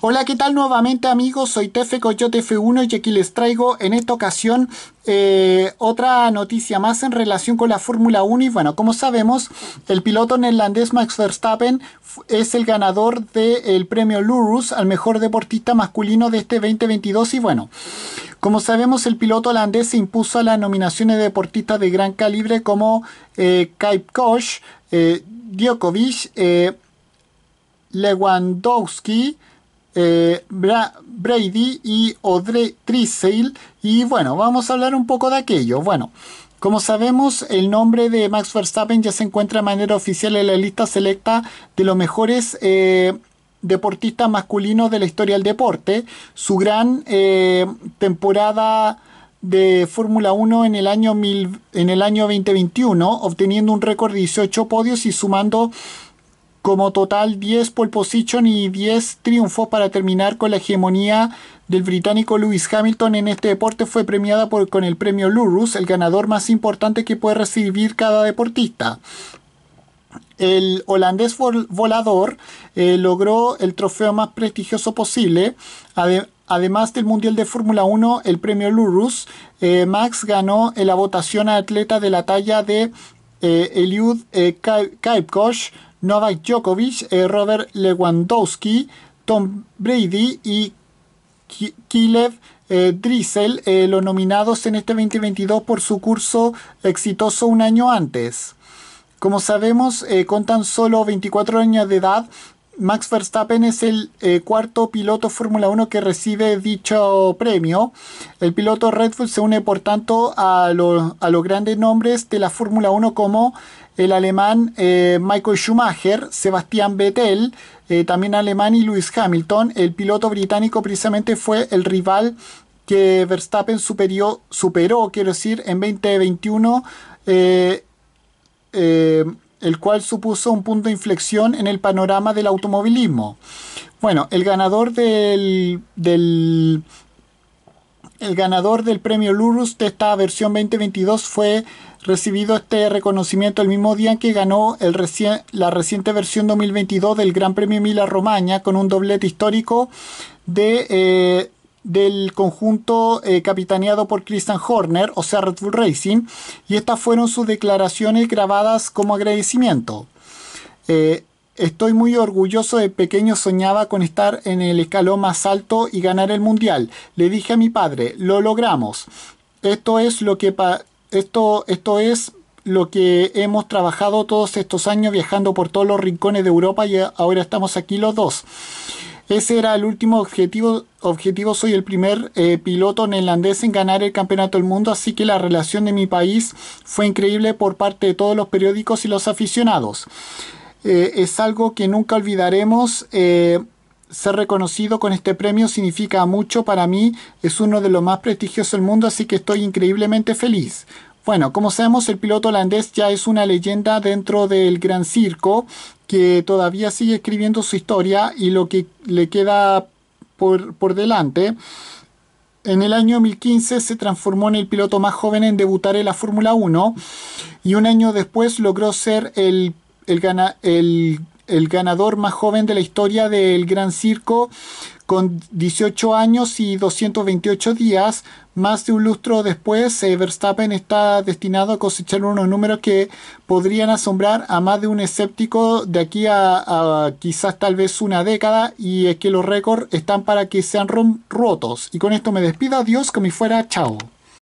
Hola, ¿qué tal nuevamente amigos? Soy Tefe Coyote F1 y aquí les traigo en esta ocasión eh, otra noticia más en relación con la Fórmula 1 y bueno, como sabemos, el piloto neerlandés Max Verstappen es el ganador del premio Lurus al mejor deportista masculino de este 2022 y bueno, como sabemos, el piloto holandés se impuso a las nominaciones de deportistas de gran calibre como eh, Kosh, eh, Djokovic, eh, Lewandowski, eh, Brady y Audrey Trisail Y bueno, vamos a hablar un poco de aquello. Bueno. Como sabemos, el nombre de Max Verstappen ya se encuentra de manera oficial en la lista selecta de los mejores eh, deportistas masculinos de la historia del deporte. Su gran eh, temporada de Fórmula 1 en el, año en el año 2021, obteniendo un récord de 18 podios y sumando como total 10 pole position y 10 triunfos para terminar con la hegemonía del británico Lewis Hamilton en este deporte fue premiada con el premio Lurus, el ganador más importante que puede recibir cada deportista. El holandés volador eh, logró el trofeo más prestigioso posible. además del Mundial de Fórmula 1, el premio Lurus, eh, Max ganó en la votación a atleta de la talla de eh, Eliud Novak Djokovic, eh, Robert Lewandowski, Tom Brady y Kilev eh, eh los nominados en este 2022 por su curso exitoso un año antes. Como sabemos, eh, con tan solo 24 años de edad, Max Verstappen es el cuarto piloto Fórmula 1 que recibe dicho premio. El piloto Red Bull se une, por tanto, a, a los grandes nombres de la Fórmula 1 como el alemán eh, Michael Schumacher, Sebastián Vettel, eh, también alemán y Lewis Hamilton. El piloto británico precisamente fue el rival que Verstappen superó, quiero decir, en 2021, eh, el cual supuso un punto de inflexión en el panorama del automovilismo. Bueno, el ganador del, del el ganador del premio Lurus de esta versión 2022 fue recibido este reconocimiento el mismo día en que ganó la reciente versión 2022 del Gran Premio Mila romaña con un doblete histórico de, eh, del conjunto eh, capitaneado por Christian Horner, o sea Red Bull Racing, y estas fueron sus declaraciones grabadas como agradecimiento. Eh, Estoy muy orgulloso de pequeño soñaba con estar en el escalón más alto y ganar el mundial. Le dije a mi padre, lo logramos. Esto es lo que esto, esto es lo que hemos trabajado todos estos años viajando por todos los rincones de Europa y ahora estamos aquí los dos. Ese era el último objetivo. objetivo soy el primer eh, piloto neerlandés en ganar el campeonato del mundo, así que la relación de mi país fue increíble por parte de todos los periódicos y los aficionados. Eh, es algo que nunca olvidaremos. Eh, ser reconocido con este premio significa mucho para mí, es uno de los más prestigiosos del mundo, así que estoy increíblemente feliz. Bueno, como sabemos, el piloto holandés ya es una leyenda dentro del gran circo que todavía sigue escribiendo su historia y lo que le queda por, por delante. En el año 2015 se transformó en el piloto más joven en debutar en la Fórmula 1 y un año después logró ser el el, el, ganador más joven de la historia del Gran Circo con 18 años y 228 días. Más de un lustro después, eh, Verstappen está destinado a cosechar unos números que podrían asombrar a más de un escéptico de aquí a, quizás tal vez una década y es que los récords están para que sean rotos. Y con esto me despido, adiós, como fuera, chao.